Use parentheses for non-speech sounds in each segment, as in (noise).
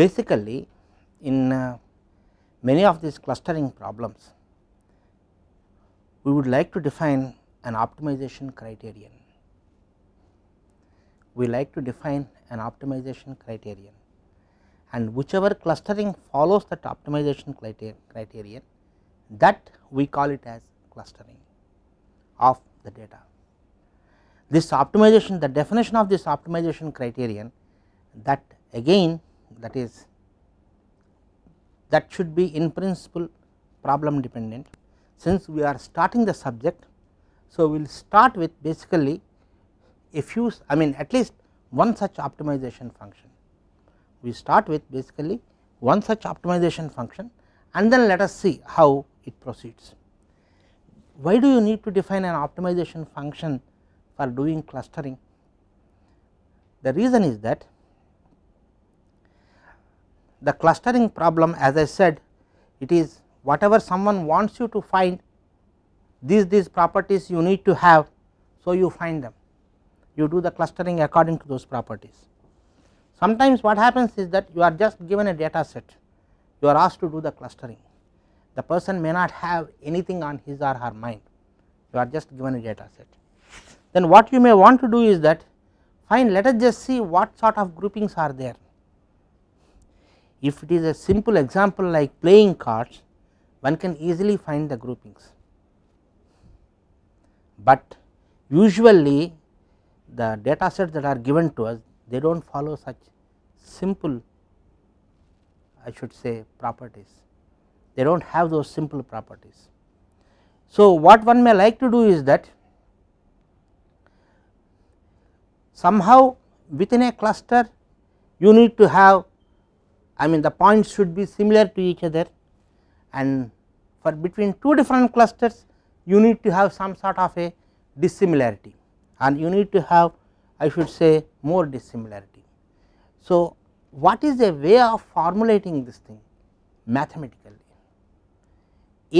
Basically, in uh, many of these clustering problems, we would like to define an optimization criterion. We like to define an optimization criterion and whichever clustering follows that optimization criterion that we call it as clustering of the data. This optimization the definition of this optimization criterion that again that is that should be in principle problem dependent. Since we are starting the subject, so we will start with basically a few I mean at least one such optimization function. We start with basically one such optimization function and then let us see how it proceeds. Why do you need to define an optimization function for doing clustering? The reason is that the clustering problem as I said it is whatever someone wants you to find these these properties you need to have. So, you find them you do the clustering according to those properties. Sometimes what happens is that you are just given a data set you are asked to do the clustering the person may not have anything on his or her mind you are just given a data set. Then what you may want to do is that fine let us just see what sort of groupings are there if it is a simple example like playing cards, one can easily find the groupings, but usually the data sets that are given to us they do not follow such simple I should say properties, they do not have those simple properties. So, what one may like to do is that somehow within a cluster you need to have I mean the points should be similar to each other and for between two different clusters you need to have some sort of a dissimilarity and you need to have I should say more dissimilarity. So, what is a way of formulating this thing mathematically?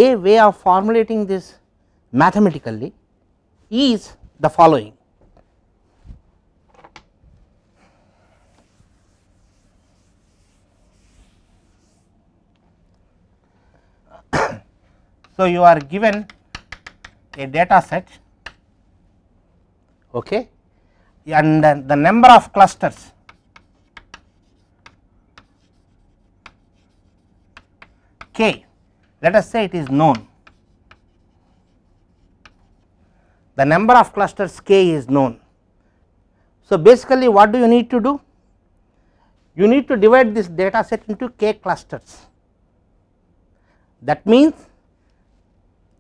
A way of formulating this mathematically is the following So, you are given a data set okay, and the number of clusters k let us say it is known the number of clusters k is known. So, basically what do you need to do? You need to divide this data set into k clusters that means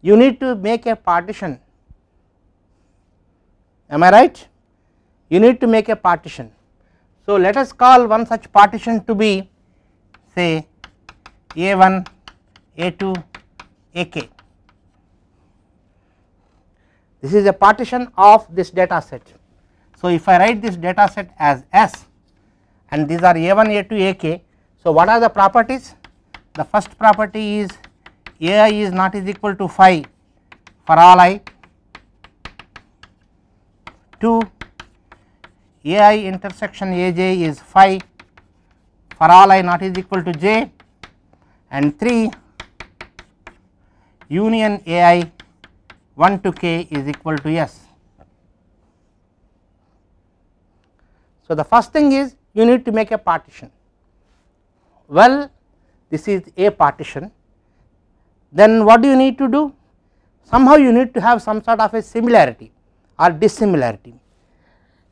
you need to make a partition am I right you need to make a partition. So, let us call one such partition to be say A1, A2, AK. This is a partition of this data set. So, if I write this data set as S and these are A1, A2, AK. So, what are the properties? The first property is ai is not is equal to phi for all i 2 ai intersection aj is phi for all i not is equal to j and 3 union ai 1 to k is equal to s. So, the first thing is you need to make a partition. Well, this is a partition then what do you need to do? Somehow you need to have some sort of a similarity or dissimilarity.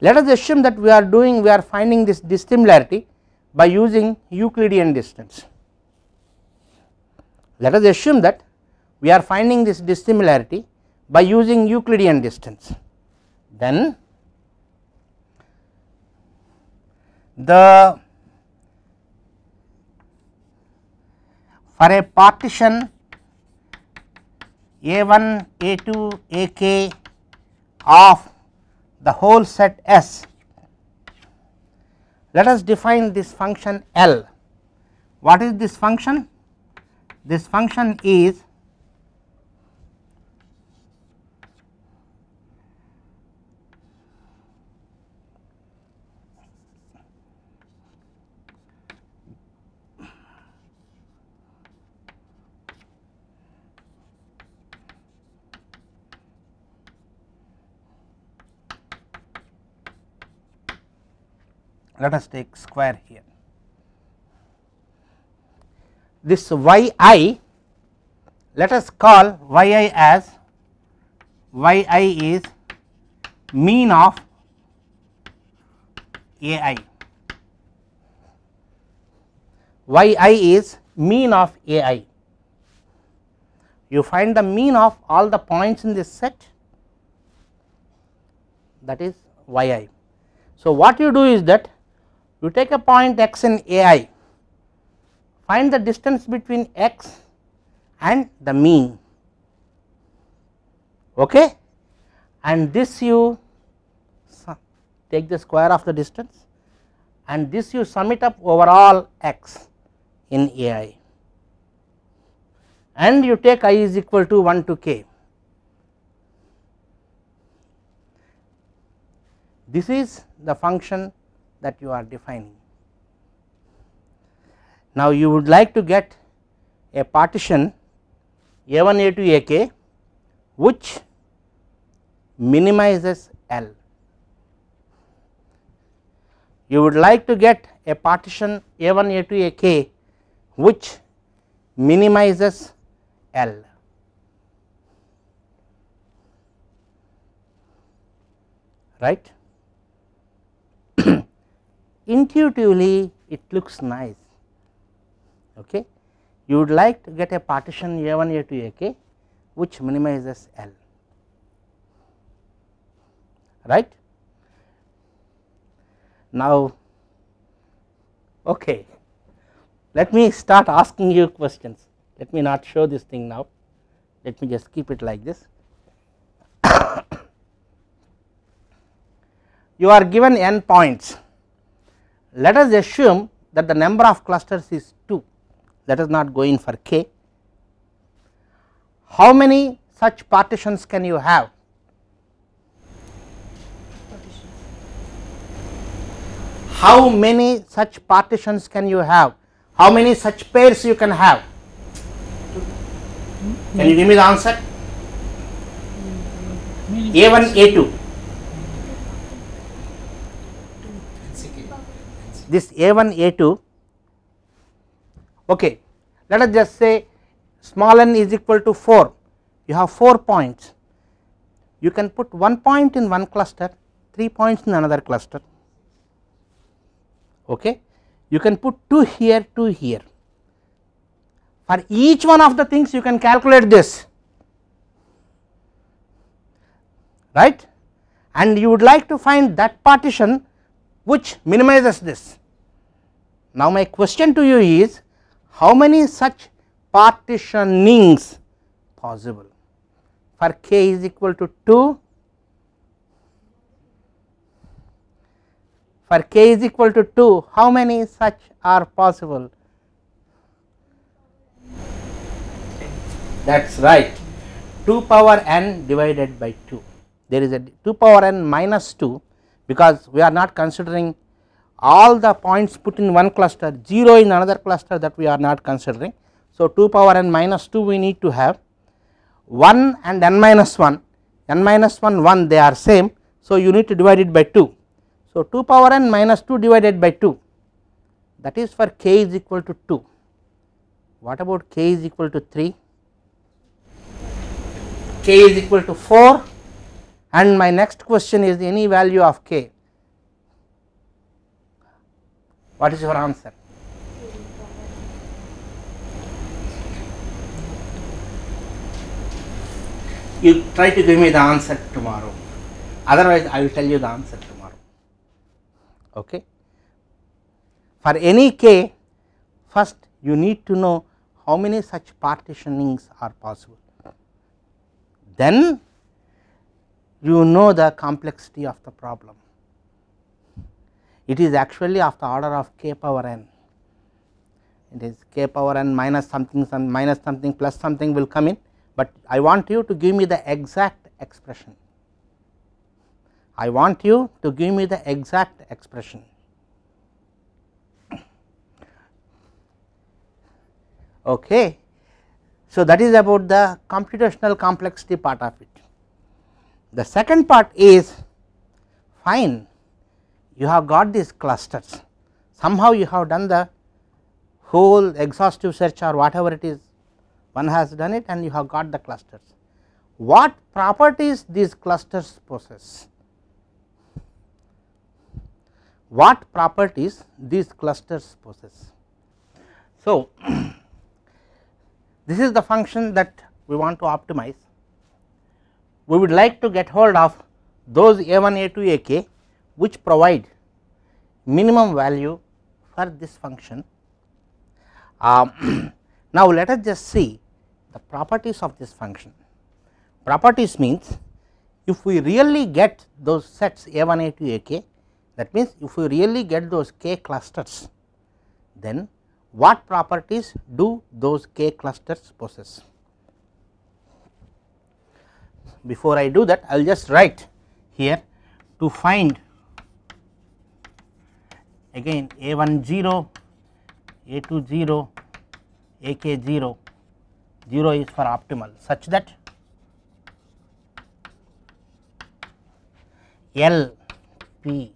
Let us assume that we are doing we are finding this dissimilarity by using Euclidean distance. Let us assume that we are finding this dissimilarity by using Euclidean distance. Then the for a partition a1 a2 ak of the whole set S. Let us define this function L. What is this function? This function is let us take square here. This yi let us call yi as yi is mean of ai yi is mean of ai you find the mean of all the points in this set that is yi so what you do is that you take a point x in AI, find the distance between x and the mean okay and this you take the square of the distance and this you sum it up over all x in AI and you take i is equal to 1 to k. This is the function that you are defining. Now, you would like to get a partition A 1 A 2 A k which minimizes L. You would like to get a partition A 1 A 2 A k which minimizes L. right intuitively it looks nice okay you would like to get a partition a1 a2 ak which minimizes l right now okay let me start asking you questions let me not show this thing now let me just keep it like this (coughs) you are given n points let us assume that the number of clusters is 2, let us not go in for k. How many such partitions can you have? How many such partitions can you have? How many such pairs you can have? Can you give me the answer? A1, A2. this A1 A2 okay let us just say small n is equal to 4 you have 4 points you can put 1 point in one cluster 3 points in another cluster okay you can put 2 here 2 here for each one of the things you can calculate this right and you would like to find that partition which minimizes this. Now, my question to you is how many such partitionings possible for k is equal to 2 for k is equal to 2 how many such are possible that is right 2 power n divided by 2 there is a 2 power n minus 2 because we are not considering all the points put in one cluster 0 in another cluster that we are not considering. So, 2 power n minus 2 we need to have 1 and n minus 1 n minus 1 1 they are same. So, you need to divide it by 2. So, 2 power n minus 2 divided by 2 that is for k is equal to 2. What about k is equal to 3? k is equal to 4 and my next question is any value of k what is your answer you try to give me the answer tomorrow otherwise i will tell you the answer tomorrow okay for any k first you need to know how many such partitionings are possible then you know the complexity of the problem. It is actually of the order of k power n. It is k power n minus something, some minus something plus something will come in, but I want you to give me the exact expression. I want you to give me the exact expression. Okay. So, that is about the computational complexity part of it. The second part is fine you have got these clusters somehow you have done the whole exhaustive search or whatever it is one has done it and you have got the clusters. What properties these clusters possess? What properties these clusters possess? So, (clears throat) this is the function that we want to optimize we would like to get hold of those a1 a2 ak which provide minimum value for this function. Um, (clears throat) now let us just see the properties of this function. Properties means if we really get those sets a1 a2 ak that means if we really get those k clusters then what properties do those k clusters possess before I do that I will just write here to find again a 1 0 a 2 0 a k 0 0 is for optimal such that L P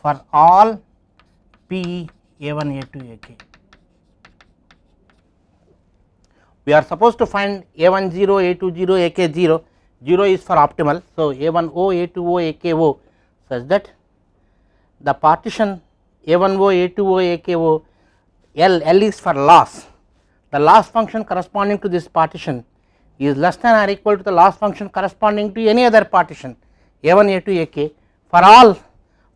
for all P A1, A2, AK. We are supposed to find a one 0, a 2 0, AK0, 0 is for optimal. So, a o, a2 20 o a k o such that the partition a o, a2 20 o a k o l l is for loss. The loss function corresponding to this partition is less than or equal to the loss function corresponding to any other partition A1, A2, AK for all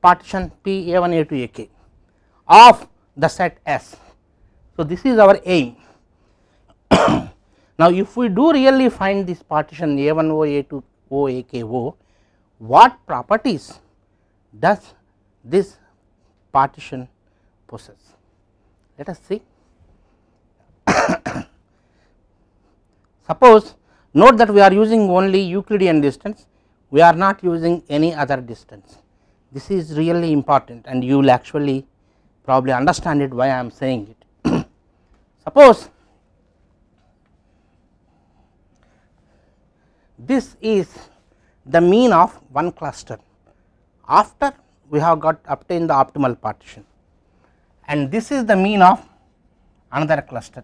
partition P A1 A2 AK of the set S. So, this is our aim. (coughs) now, if we do really find this partition a o a2 20 O A k O, what properties does this partition possess? Let us see. (coughs) Suppose note that we are using only Euclidean distance, we are not using any other distance. This is really important and you will actually probably understand it why I am saying it. (coughs) Suppose this is the mean of one cluster after we have got obtained the optimal partition and this is the mean of another cluster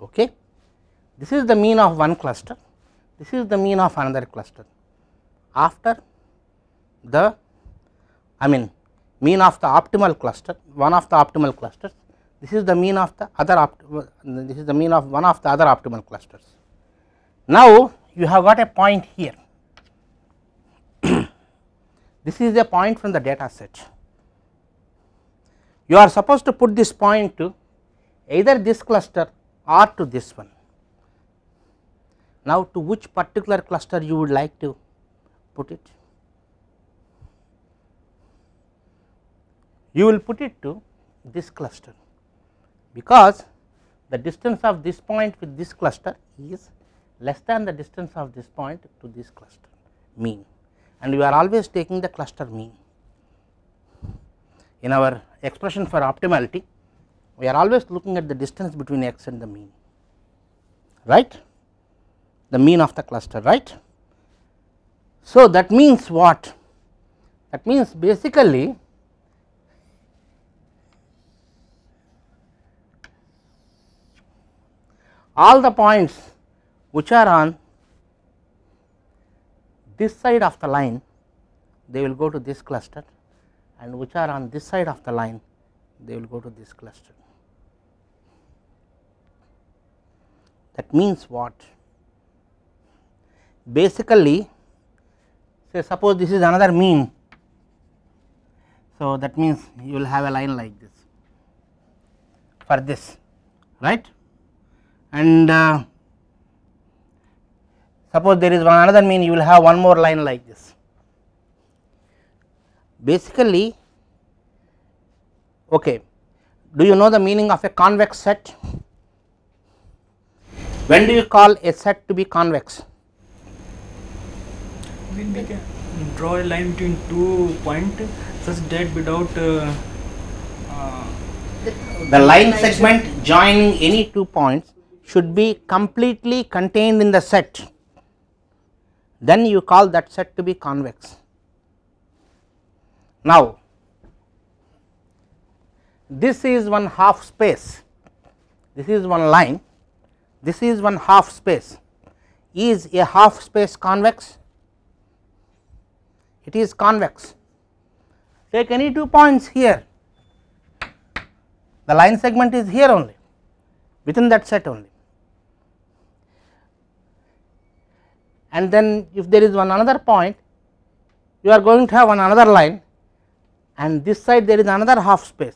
okay this is the mean of one cluster this is the mean of another cluster after the I mean mean of the optimal cluster, one of the optimal clusters, this is the mean of the other opt this is the mean of one of the other optimal clusters. Now, you have got a point here, (coughs) this is a point from the data set. You are supposed to put this point to either this cluster or to this one. Now, to which particular cluster you would like to put it? you will put it to this cluster because the distance of this point with this cluster is less than the distance of this point to this cluster mean and we are always taking the cluster mean. In our expression for optimality we are always looking at the distance between x and the mean right the mean of the cluster right. So, that means what that means basically all the points which are on this side of the line they will go to this cluster and which are on this side of the line they will go to this cluster. That means what? Basically say suppose this is another mean. So, that means you will have a line like this for this right and uh, suppose there is one another mean you will have one more line like this. Basically okay do you know the meaning of a convex set? When do you call a set to be convex? When we can draw a line between two points such that without uh, uh, the line segment joining any two points should be completely contained in the set, then you call that set to be convex. Now, this is one half space, this is one line, this is one half space. Is a half space convex? It is convex. Take any two points here, the line segment is here only, within that set only. and then if there is one another point you are going to have one another line and this side there is another half space.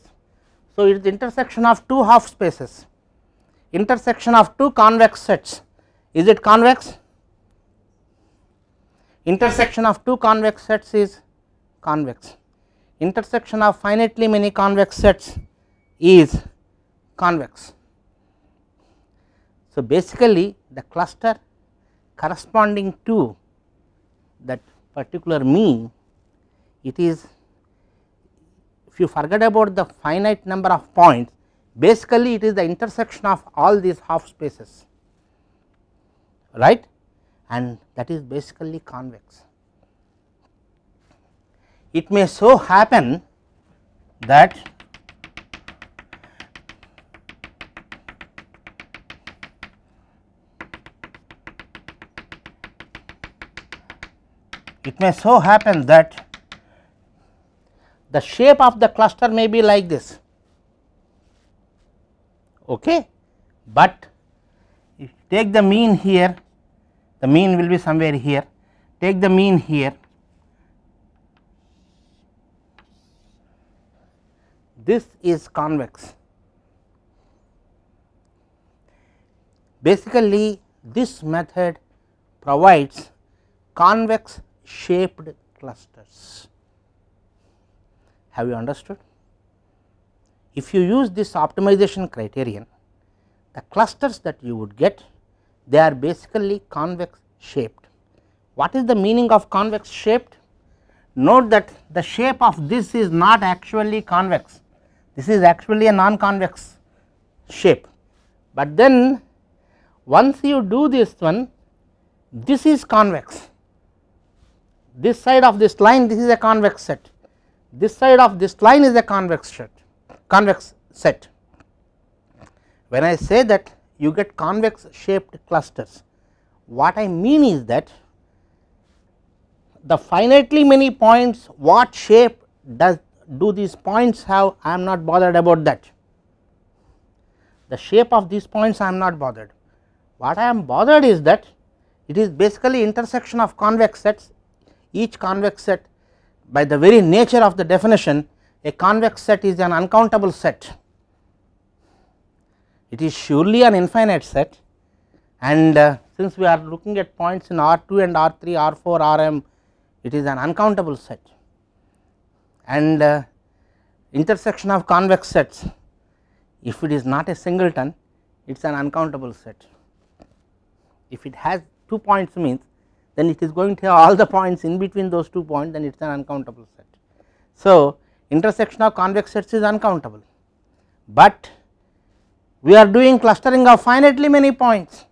So, it is intersection of two half spaces, intersection of two convex sets is it convex? Intersection of two convex sets is convex, intersection of finitely many convex sets is convex. So, basically the cluster corresponding to that particular mean it is if you forget about the finite number of points basically it is the intersection of all these half spaces right and that is basically convex. It may so happen that It may so happen that the shape of the cluster may be like this okay but if take the mean here the mean will be somewhere here take the mean here this is convex basically this method provides convex shaped clusters. Have you understood? If you use this optimization criterion, the clusters that you would get they are basically convex shaped. What is the meaning of convex shaped? Note that the shape of this is not actually convex, this is actually a non convex shape. But then once you do this one, this is convex this side of this line this is a convex set this side of this line is a convex set convex set when i say that you get convex shaped clusters what i mean is that the finitely many points what shape does do these points have i am not bothered about that the shape of these points i am not bothered what i am bothered is that it is basically intersection of convex sets each convex set by the very nature of the definition a convex set is an uncountable set. It is surely an infinite set and uh, since we are looking at points in R 2 and R 3, R 4, R m it is an uncountable set and uh, intersection of convex sets if it is not a singleton it is an uncountable set. If it has two points means then it is going to have all the points in between those two points then it is an uncountable set. So, intersection of convex sets is uncountable, but we are doing clustering of finitely many points,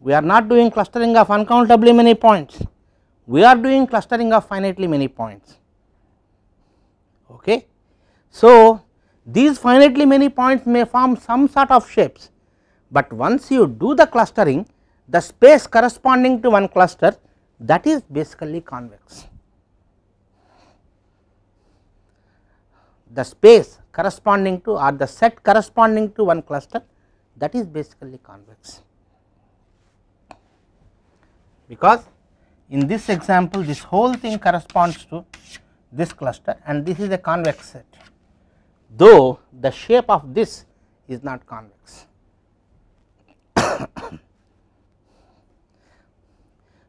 we are not doing clustering of uncountably many points, we are doing clustering of finitely many points. Okay. So, these finitely many points may form some sort of shapes, but once you do the clustering the space corresponding to one cluster that is basically convex. The space corresponding to or the set corresponding to one cluster that is basically convex. Because in this example this whole thing corresponds to this cluster and this is a convex set though the shape of this is not convex.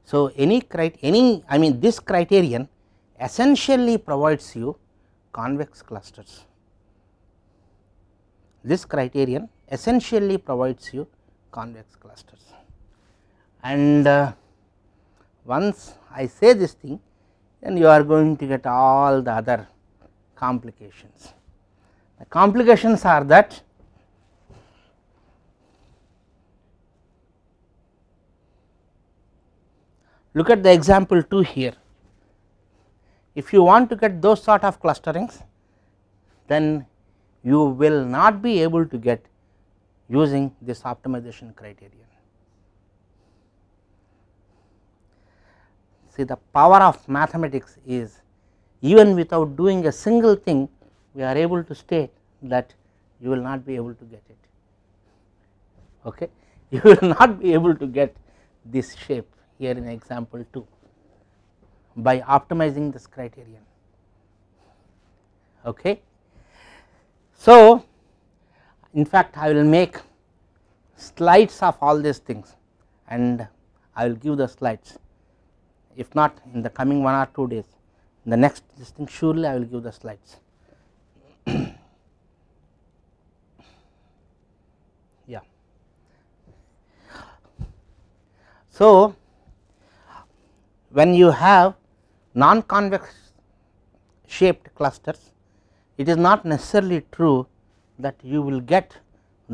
So, any any I mean this criterion essentially provides you convex clusters. This criterion essentially provides you convex clusters and uh, once I say this thing then you are going to get all the other complications. The complications are that Look at the example 2 here. If you want to get those sort of clusterings, then you will not be able to get using this optimization criterion. See the power of mathematics is even without doing a single thing we are able to state that you will not be able to get it okay (laughs) you will not be able to get this shape here in example 2 by optimizing this criterion. Okay. So, in fact, I will make slides of all these things and I will give the slides if not in the coming one or two days the next this thing surely I will give the slides. (coughs) yeah. So, when you have non convex shaped clusters it is not necessarily true that you will get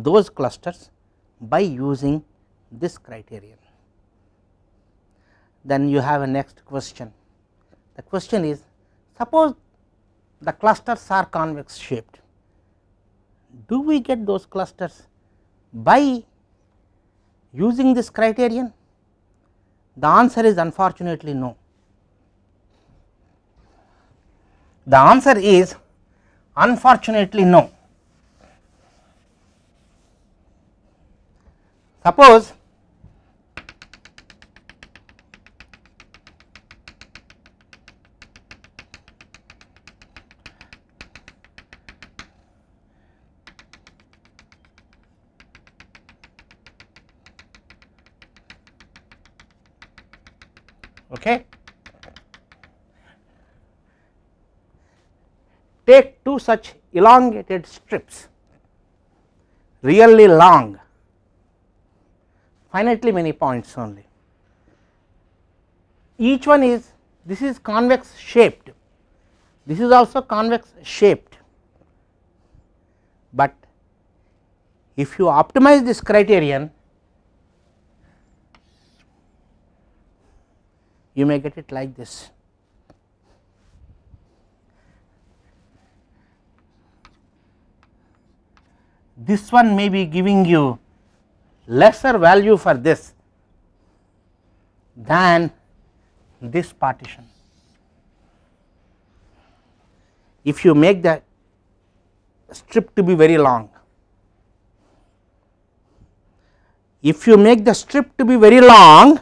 those clusters by using this criterion. Then you have a next question. The question is suppose the clusters are convex shaped, do we get those clusters by using this criterion? The answer is unfortunately no. The answer is unfortunately no. Suppose such elongated strips really long finitely many points only. Each one is this is convex shaped, this is also convex shaped, but if you optimize this criterion you may get it like this. this one may be giving you lesser value for this than this partition. If you make the strip to be very long, if you make the strip to be very long,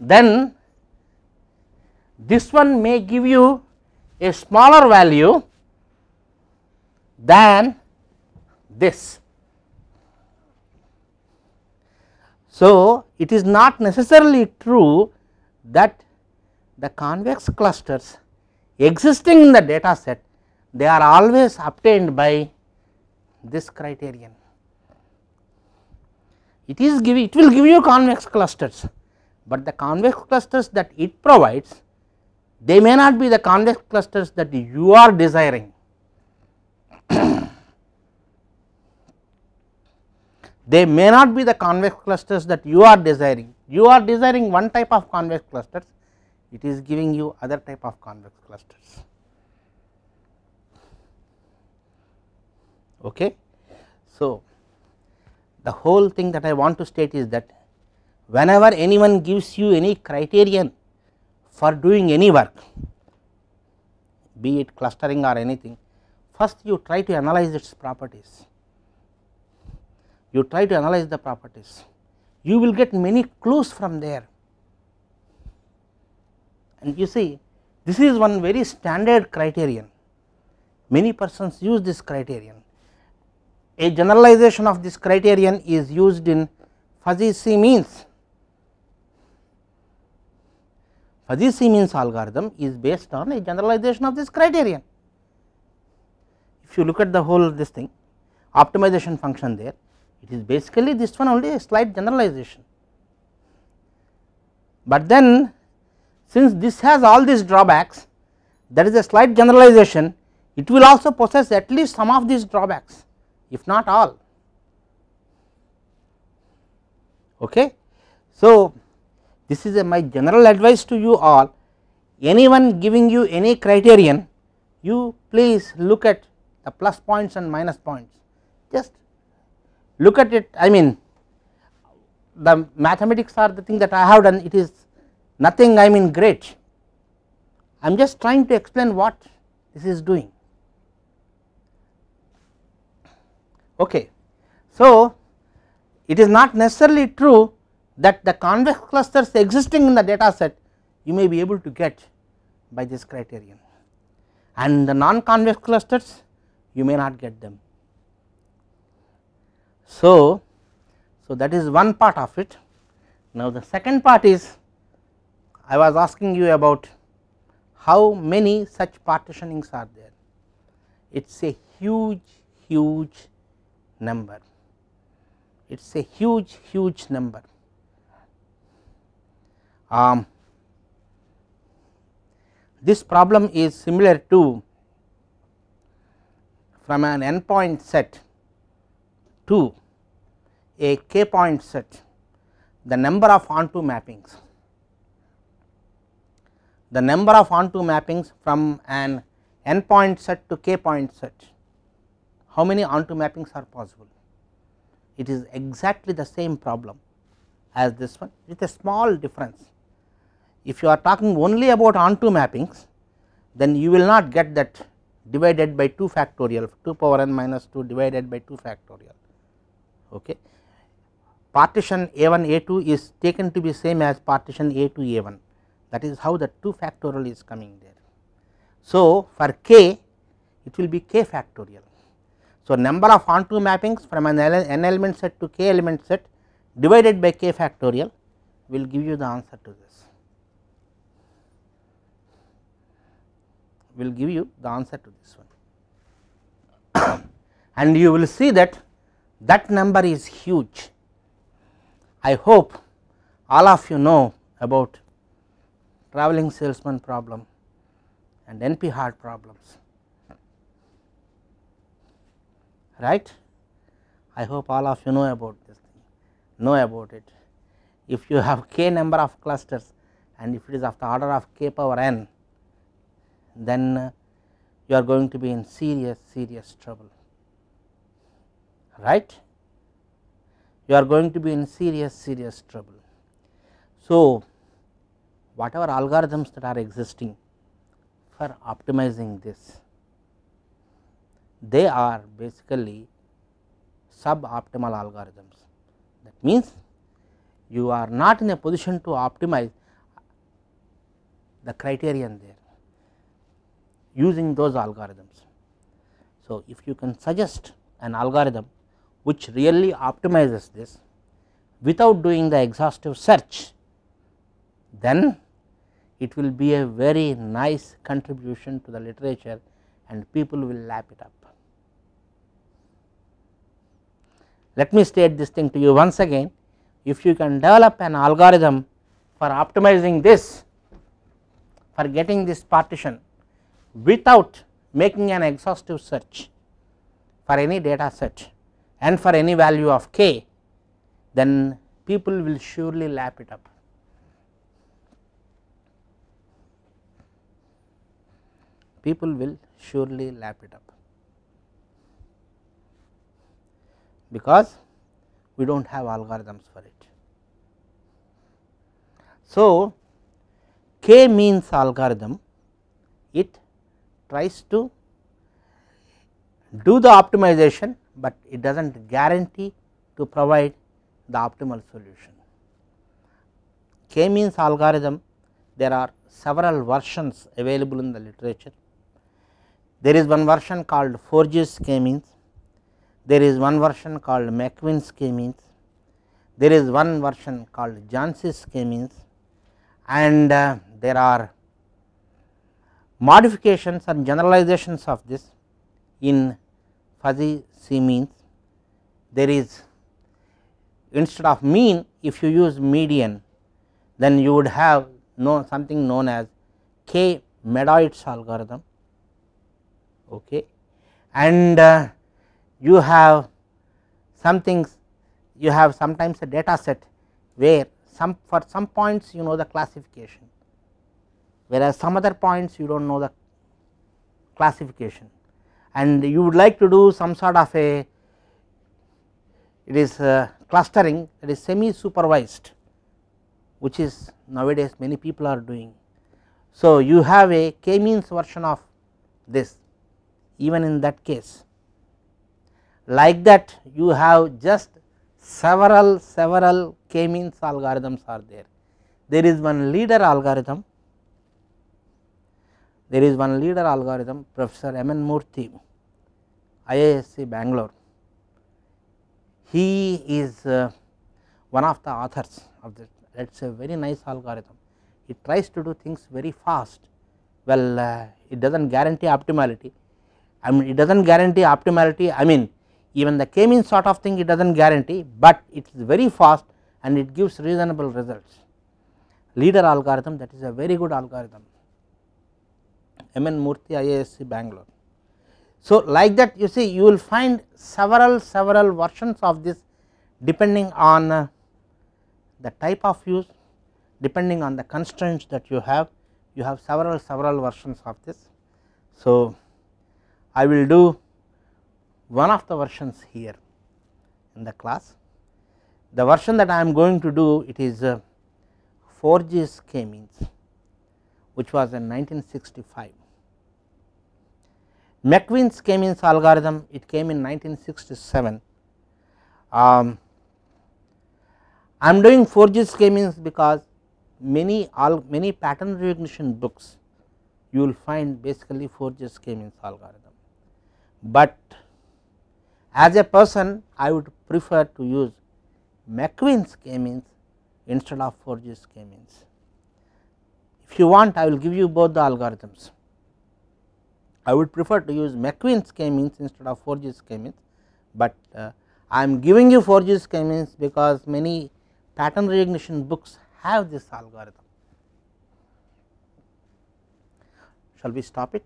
then this one may give you a smaller value than this. So, it is not necessarily true that the convex clusters existing in the data set they are always obtained by this criterion. It is give it will give you convex clusters, but the convex clusters that it provides they may not be the convex clusters that you are desiring. (clears throat) they may not be the convex clusters that you are desiring. You are desiring one type of convex clusters, it is giving you other type of convex clusters. Okay. So, the whole thing that I want to state is that whenever anyone gives you any criterion for doing any work, be it clustering or anything, first you try to analyze its properties you try to analyze the properties you will get many clues from there and you see this is one very standard criterion many persons use this criterion a generalization of this criterion is used in fuzzy c means fuzzy c means algorithm is based on a generalization of this criterion if you look at the whole this thing optimization function there it is basically this one only a slight generalization. But then since this has all these drawbacks that is a slight generalization it will also possess at least some of these drawbacks if not all. Okay. So, this is my general advice to you all anyone giving you any criterion you please look at the plus points and minus points just look at it I mean the mathematics are the thing that I have done it is nothing I mean great I am just trying to explain what this is doing okay. So it is not necessarily true that the convex clusters existing in the data set you may be able to get by this criterion and the non convex clusters you may not get them so, so that is one part of it. Now the second part is I was asking you about how many such partitionings are there. It is a huge huge number, it is a huge huge number. Um, this problem is similar to from an n point set to a k point set the number of onto mappings the number of onto mappings from an n point set to k point set how many onto mappings are possible it is exactly the same problem as this one with a small difference if you are talking only about onto mappings then you will not get that divided by 2 factorial 2 power n minus 2 divided by 2 factorial okay partition A 1 A 2 is taken to be same as partition A 2 A 1 that is how the 2 factorial is coming there. So, for k it will be k factorial. So, number of onto mappings from an n element set to k element set divided by k factorial will give you the answer to this, will give you the answer to this one (coughs) and you will see that that number is huge I hope all of you know about traveling salesman problem and NP hard problems right. I hope all of you know about this thing, know about it. If you have k number of clusters and if it is of the order of k power n then uh, you are going to be in serious serious trouble right you are going to be in serious serious trouble. So, whatever algorithms that are existing for optimizing this they are basically suboptimal algorithms that means you are not in a position to optimize the criterion there using those algorithms. So, if you can suggest an algorithm which really optimizes this without doing the exhaustive search, then it will be a very nice contribution to the literature and people will lap it up. Let me state this thing to you once again, if you can develop an algorithm for optimizing this, for getting this partition without making an exhaustive search for any data set and for any value of k then people will surely lap it up. People will surely lap it up because we do not have algorithms for it. So, k means algorithm it tries to do the optimization but it does not guarantee to provide the optimal solution. K means algorithm there are several versions available in the literature. There is one version called Forge's K means, there is one version called McQueen's K means, there is one version called Johnson's K means and uh, there are modifications and generalizations of this in fuzzy C means there is instead of mean if you use median then you would have know something known as k Medoids algorithm okay and uh, you have something you have sometimes a data set where some for some points you know the classification whereas some other points you do not know the classification and you would like to do some sort of a it is uh, clustering that is semi supervised which is nowadays many people are doing. So, you have a k means version of this even in that case like that you have just several several k means algorithms are there. There is one leader algorithm there is one leader algorithm Professor M N Murthy IISc Bangalore. He is uh, one of the authors of this that is a very nice algorithm. It tries to do things very fast well uh, it does not guarantee optimality I mean it does not guarantee optimality I mean even the k means sort of thing it does not guarantee, but it is very fast and it gives reasonable results. Leader algorithm that is a very good algorithm M N Murthy IISc Bangalore. So, like that you see you will find several several versions of this depending on uh, the type of use depending on the constraints that you have you have several several versions of this. So, I will do one of the versions here in the class. The version that I am going to do it is uh, 4 k means which was in 1965 McQueen's K-means algorithm it came in 1967. I am um, doing Forge's K-means because many all many pattern recognition books you will find basically Forge's K-means algorithm, but as a person I would prefer to use McQueen's K-means instead of Forge's K-means. If you want I will give you both the algorithms. I would prefer to use McQueen's k-means instead of Forge's k-means, but uh, I am giving you Forge's k-means because many pattern recognition books have this algorithm. Shall we stop it?